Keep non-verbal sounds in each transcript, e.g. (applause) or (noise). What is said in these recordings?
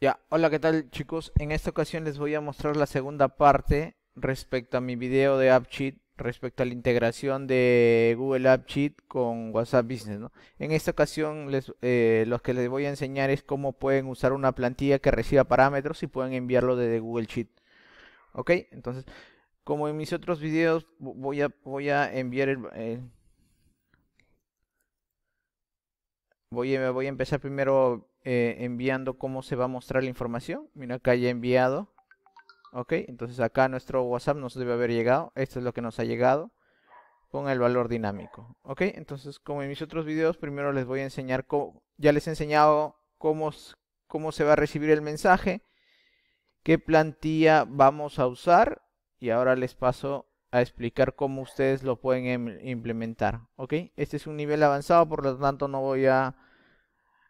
Ya, hola, ¿qué tal chicos? En esta ocasión les voy a mostrar la segunda parte respecto a mi video de AppSheet, respecto a la integración de Google AppSheet con WhatsApp Business. En esta ocasión les, eh, los que les voy a enseñar es cómo pueden usar una plantilla que reciba parámetros y pueden enviarlo desde Google Sheet. ¿Ok? Entonces, como en mis otros videos, voy a, voy a enviar el... voy, voy a empezar primero eh, enviando cómo se va a mostrar la información. Mira, acá ya enviado. Ok, entonces acá nuestro WhatsApp nos debe haber llegado. Esto es lo que nos ha llegado con el valor dinámico. Ok, entonces como en mis otros videos, primero les voy a enseñar, cómo, ya les he enseñado cómo, cómo se va a recibir el mensaje, qué plantilla vamos a usar y ahora les paso a explicar cómo ustedes lo pueden em-, implementar. Ok, este es un nivel avanzado, por lo tanto no voy a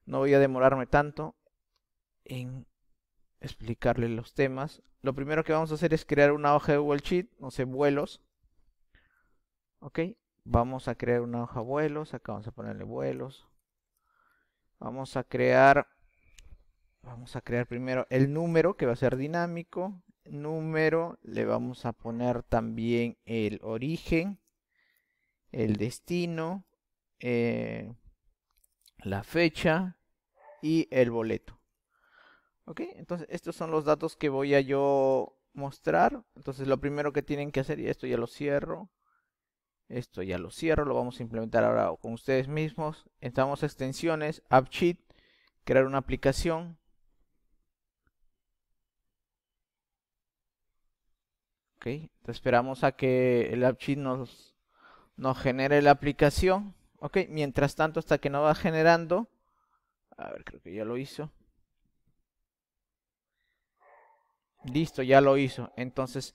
no voy a demorarme tanto en explicarle los temas. Lo primero que vamos a hacer es crear una hoja de Google Sheet, no sé, vuelos. Ok, vamos a crear una hoja vuelos, acá vamos a ponerle vuelos. Vamos a crear, vamos a crear primero el número que va a ser dinámico. Número, le vamos a poner también el origen, el destino, eh, la fecha, y el boleto. ¿Ok? Entonces estos son los datos que voy a yo mostrar. Entonces lo primero que tienen que hacer, y esto ya lo cierro. Esto ya lo cierro, lo vamos a implementar ahora con ustedes mismos. Entramos a extensiones, AppSheet, crear una aplicación. Ok, esperamos a que el AppSheet nos, nos genere la aplicación. Ok, mientras tanto hasta que no va generando a ver, creo que ya lo hizo. Listo, ya lo hizo. Entonces,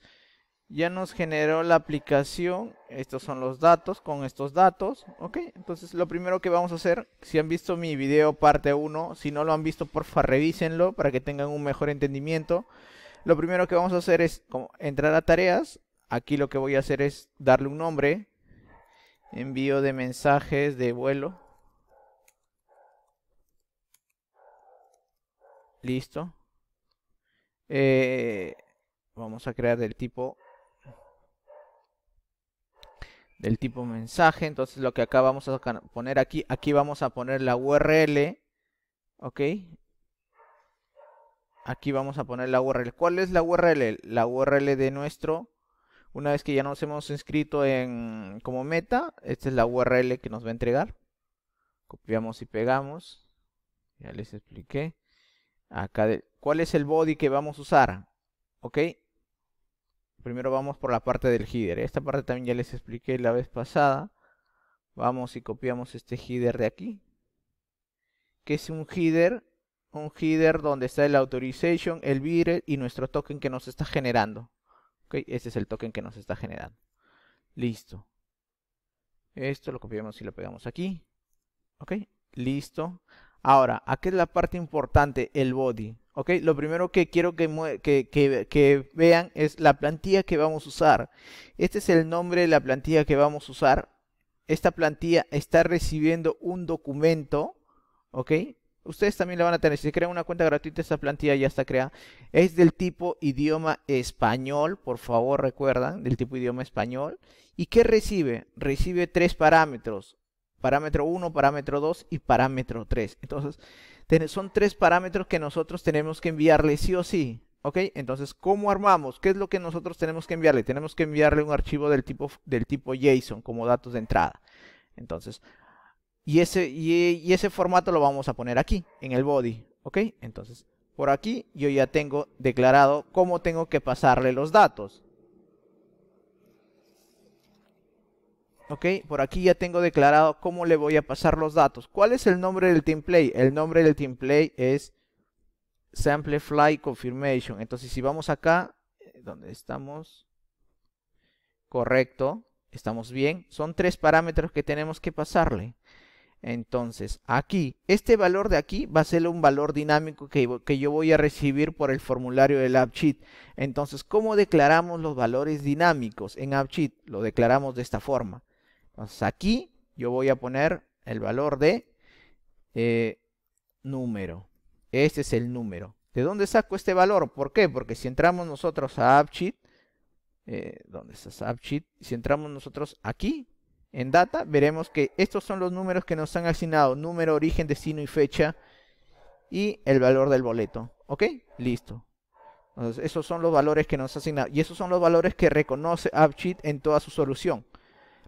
ya nos generó la aplicación. Estos son los datos, con estos datos. Ok, entonces lo primero que vamos a hacer, si han visto mi video parte 1, si no lo han visto, porfa, revísenlo para que tengan un mejor entendimiento. Lo primero que vamos a hacer es entrar a tareas. Aquí lo que voy a hacer es darle un nombre. Envío de mensajes de vuelo. Listo. Eh, vamos a crear del tipo del tipo mensaje. Entonces lo que acá vamos a poner aquí, aquí vamos a poner la URL. ¿Ok? Aquí vamos a poner la URL. ¿Cuál es la URL? La URL de nuestro... Una vez que ya nos hemos inscrito en como meta, esta es la URL que nos va a entregar. Copiamos y pegamos. Ya les expliqué. Acá ¿Cuál es el body que vamos a usar? ¿Ok? Primero vamos por la parte del header. Esta parte también ya les expliqué la vez pasada. Vamos y copiamos este header de aquí. Que es un header. Un header donde está el authorization, el virus y nuestro token que nos está generando. ¿Ok? Este es el token que nos está generando. Listo. Esto lo copiamos y lo pegamos aquí. ¿Ok? Listo. Ahora, aquí es la parte importante, el body. Lo primero que quiero que, vean es la plantilla que vamos a usar. Este es el nombre de la plantilla que vamos a usar. Esta plantilla está recibiendo un documento, Ustedes también la van a tener. Si crean una cuenta gratuita, esta plantilla ya está creada. Es del tipo idioma español, por favor recuerdan, del tipo idioma español. ¿Y qué recibe? Recibe tres parámetros parámetro 1, parámetro 2 y parámetro 3. Entonces, son tres parámetros que nosotros tenemos que enviarle sí o sí. ¿Ok? Entonces, ¿cómo armamos? ¿Qué es lo que nosotros tenemos que enviarle? Tenemos que enviarle un archivo del tipo, del tipo JSON como datos de entrada. Entonces, y ese, y, y ese formato lo vamos a poner aquí, en el body. ¿Ok? Entonces, por aquí yo ya tengo declarado cómo tengo que pasarle los datos. Ok, por aquí ya tengo declarado cómo le voy a pasar los datos. ¿Cuál es el nombre del template? El nombre del template es Fly Confirmation. Entonces, si vamos acá, eh, donde estamos, correcto, estamos bien. Son tres parámetros que tenemos que pasarle. Entonces, aquí, este valor de aquí va a ser un valor dinámico que, que, yo voy a recibir por el formulario del AppSheet. Entonces, ¿cómo declaramos los valores dinámicos en AppSheet? Lo declaramos de esta forma aquí yo voy a poner el valor de eh, número. Este es el número. ¿De dónde saco este valor? ¿Por qué? Porque si entramos nosotros a AppSheet, eh, ¿dónde está AppSheet? Si entramos nosotros aquí, en Data, veremos que estos son los números que nos han asignado. Número, origen, destino y fecha. Y el valor del boleto. ¿Ok? Listo. Entonces, esos son los valores que nos ha asignado. Y esos son los valores que reconoce AppSheet en toda su solución.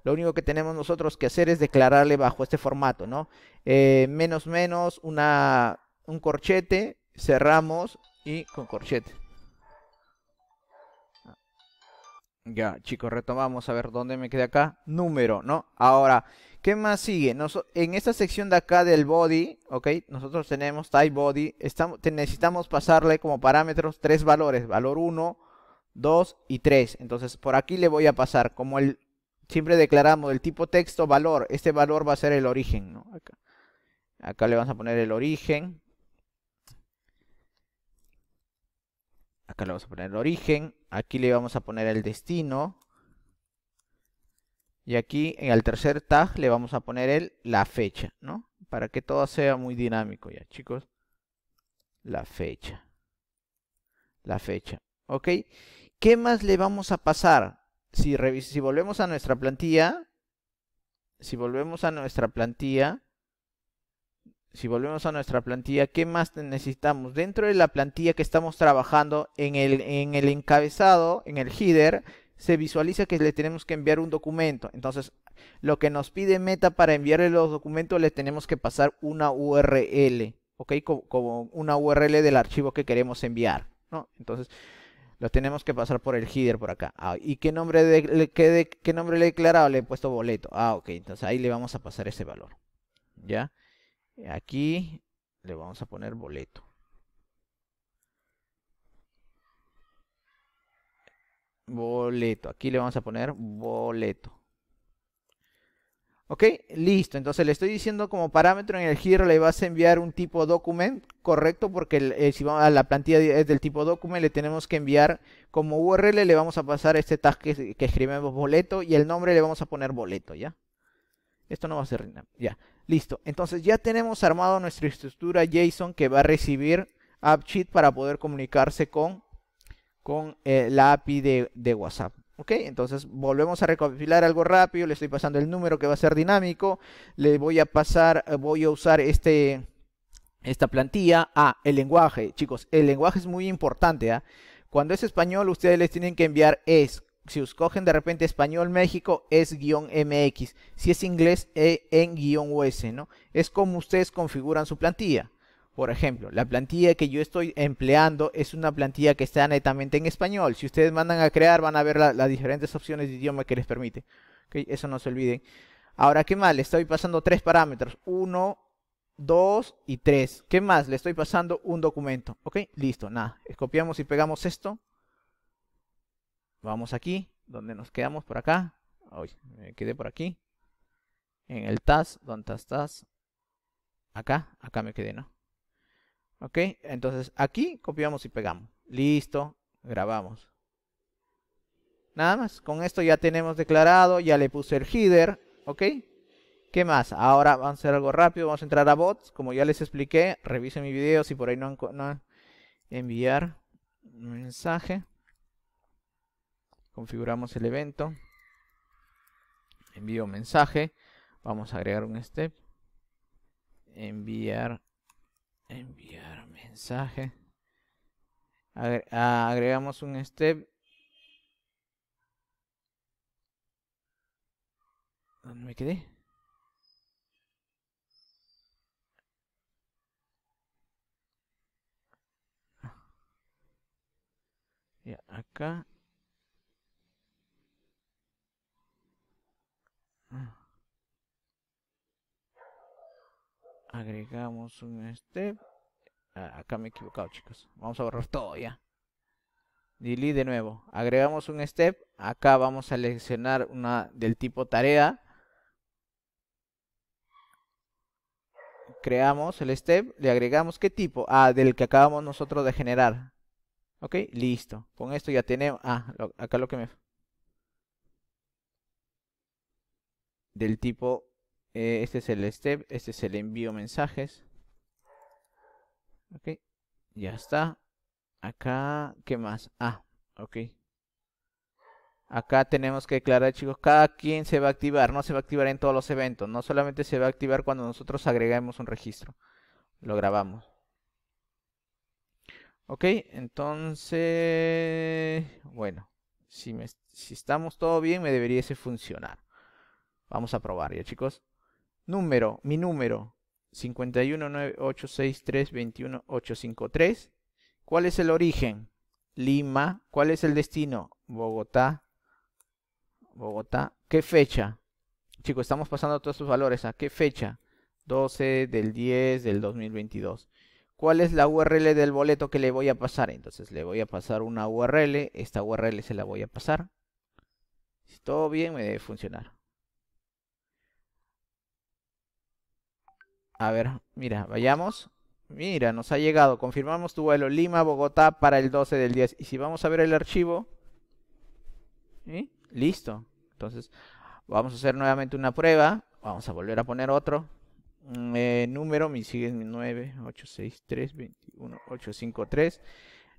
Lo único que tenemos nosotros que hacer es declararle bajo este formato, ¿no? Eh, menos menos, una, un corchete, cerramos y con corchete. Ya, chicos, retomamos a ver dónde me quedé acá. Número, ¿no? Ahora, ¿qué más sigue? en esta sección de acá del body, ¿ok? Nosotros tenemos type body. Estamos, necesitamos pasarle como parámetros tres valores. Valor 1, 2 y 3. Entonces, por aquí le voy a pasar. Como el siempre declaramos el tipo texto valor. Este valor va a ser el origen. Acá. le vamos a poner el origen. Acá le vamos a poner el origen. Aquí le vamos a poner el destino. Y aquí en el tercer tag le vamos a poner el, la fecha, ¿no? Para que todo sea muy dinámico ya, chicos. La fecha. La fecha. ¿Ok? ¿Qué más le vamos a pasar? si, volvemos a nuestra plantilla, si volvemos a nuestra plantilla, si volvemos a nuestra plantilla, ¿qué más necesitamos? Dentro de la plantilla que estamos trabajando, en el, encabezado, en el header, se visualiza que le tenemos que enviar un documento. Entonces, lo que nos pide Meta para enviarle los documentos, le tenemos que pasar una URL, ¿ok? Como, como una URL del archivo que queremos enviar, ¿no? Entonces, lo tenemos que pasar por el header por acá. Ah, ¿Y qué nombre, qué, qué nombre le he declarado? Le he puesto boleto. Ah, ok. Entonces ahí le vamos a pasar ese valor. ¿Ya? Aquí le vamos a poner boleto. Boleto. Aquí le vamos a poner boleto. ¿Ok? Listo. Entonces le estoy diciendo como parámetro en el giro le vas a enviar un tipo document, correcto, porque eh, si a la plantilla es del tipo document, le tenemos que enviar como URL, le vamos a pasar este tag que, escribimos boleto y el nombre le vamos a poner boleto, ¿ya? Esto no va a ser nada. Ya. Listo. Entonces ya tenemos armado nuestra estructura JSON que va a recibir AppSheet para poder comunicarse con, con eh, la API de, de WhatsApp. ¿Ok? Entonces volvemos a recopilar algo rápido, le estoy pasando el número que va a ser dinámico, le voy a pasar, eh, voy a usar este, esta plantilla. a el lenguaje, chicos, el lenguaje es muy importante. ¿ah? Cuando es español, ustedes les tienen que enviar es. Si escogen de repente español México, es guión MX. Si es inglés, en guión US, ¿no? Es como ustedes configuran su plantilla. Por ejemplo, la plantilla que yo estoy empleando es una plantilla que está netamente en español. Si ustedes mandan a crear, van a ver las diferentes opciones de idioma que les permite. Eso no se olviden. Ahora, ¿qué más? Le estoy pasando tres parámetros. Uno, dos y tres. ¿Qué más? Le estoy pasando un documento. ¿Ok? Listo, nada. Copiamos y pegamos esto. Vamos aquí, donde nos quedamos, por acá. me quedé por aquí. En el TAS, ¿dónde estás? Acá, acá me quedé, ¿no? Ok, entonces aquí copiamos y pegamos. Listo, grabamos. Nada más, con esto ya tenemos declarado, ya le puse el header, ¿ok? ¿Qué más? Ahora vamos a hacer algo rápido, vamos a entrar a bots, como ya les expliqué, revisen mi video si por ahí no han, enviar mensaje. Configuramos el evento. Envío mensaje. Vamos a agregar un step. Enviar Enviar mensaje. Ah, agregamos un step. ¿Dónde me quedé? Ah. Ya, acá. Agregamos un step. acá me he equivocado, chicos. Vamos a borrar todo ya. Delete de nuevo. Agregamos un step. Acá vamos a seleccionar una del tipo tarea. Creamos el step. Le agregamos qué tipo. Ah, del que acabamos nosotros de generar. Ok, listo. Con esto ya tenemos... Ah, acá lo que me... Del tipo eh, este es el step, este es el envío mensajes. Ok, ya está. Acá, ¿qué más? Ah, ok. Acá tenemos que declarar, chicos, cada quien se va a activar. No se va a activar en todos los eventos. No solamente se va a activar cuando nosotros agregamos un registro. Lo grabamos. Ok, entonces... Bueno, si, estamos todo bien, me debería funcionar. Vamos a probar ya, chicos número, mi número 51986321853. ¿Cuál es el origen? Lima. ¿Cuál es el destino? Bogotá. Bogotá. ¿Qué fecha? Chicos, estamos pasando todos sus valores. ¿A qué fecha? 12 del 10 del 2022. ¿Cuál es la URL del boleto que le voy a pasar? Entonces le voy a pasar una URL. Esta URL se la voy a pasar. Si todo bien, me debe funcionar. A ver, mira, vayamos. Mira, nos ha llegado. Confirmamos tu vuelo Lima, Bogotá para el 12 del 10. Y si vamos a ver el archivo. ¿sí? Listo. Entonces, vamos a hacer nuevamente una prueba. Vamos a volver a poner otro. Mm, eh, número, mi sigue 9, 8,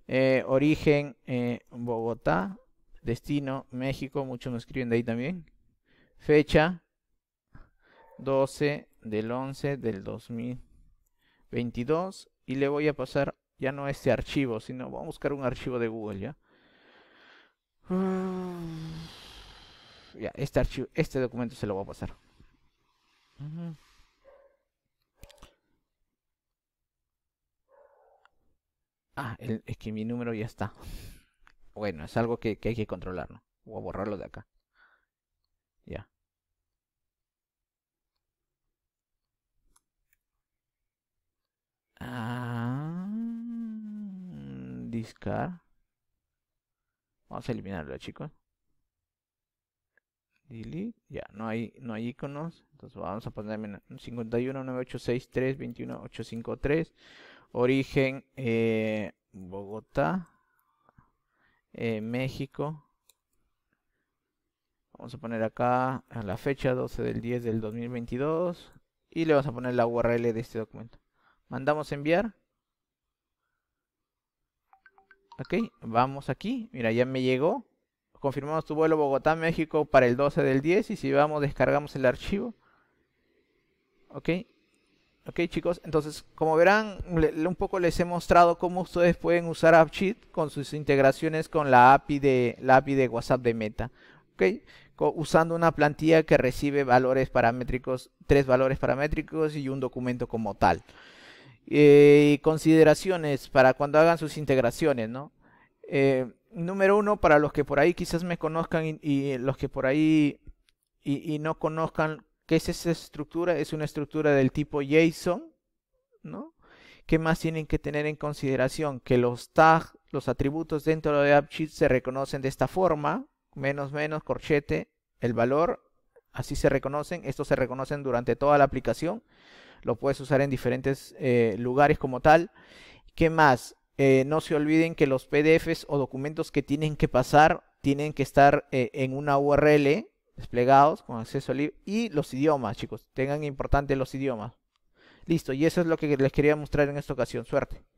eh, origen, eh, Bogotá. Destino, México. Muchos nos escriben de ahí también. Fecha, 12 del 11 del 2022 y le voy a pasar ya no este archivo, sino vamos a buscar un archivo de Google, ¿ya? (sighs) Ya, este archivo, este documento se lo voy a pasar. Ah, es que mi número ya está. (laughs) Bueno, es algo que, que hay que controlar, ¿no? Voy a borrarlo de acá. Ya. Ah, discar. Vamos a eliminarlo, chicos. Delete. Ya, no hay, no hay iconos. Entonces vamos a ponerme 51986321853 Origen eh, Bogotá. Eh, México. Vamos a poner acá la fecha 12 del 10 del 2022. Y le vamos a poner la URL de este documento. Mandamos enviar. Ok, vamos aquí. Mira, ya me llegó. Confirmamos tu vuelo Bogotá, México para el 12 del 10. Y si vamos, descargamos el archivo. Ok. Ok, chicos. Entonces, como verán, un poco les he mostrado cómo ustedes pueden usar AppSheet con sus integraciones con la API de, la API de WhatsApp de Meta. Ok usando una plantilla que recibe valores paramétricos, tres valores paramétricos y un documento como tal. Eh, consideraciones para cuando hagan sus integraciones, ¿no? Eh, número uno, para los que por ahí quizás me conozcan y, los que por ahí y, no conozcan qué es esa estructura, es una estructura del tipo JSON, ¿no? ¿Qué más tienen que tener en consideración? Que los tags, los atributos dentro de AppSheet se reconocen de esta forma, menos menos, corchete, el valor, así se reconocen, estos se reconocen durante toda la aplicación lo puedes usar en diferentes eh, lugares como tal. ¿Qué más? Eh, no se olviden que los PDFs o documentos que tienen que pasar tienen que estar eh, en una URL desplegados con acceso libre y los idiomas, chicos. Tengan importante los idiomas. Listo, y eso es lo que les quería mostrar en esta ocasión. Suerte.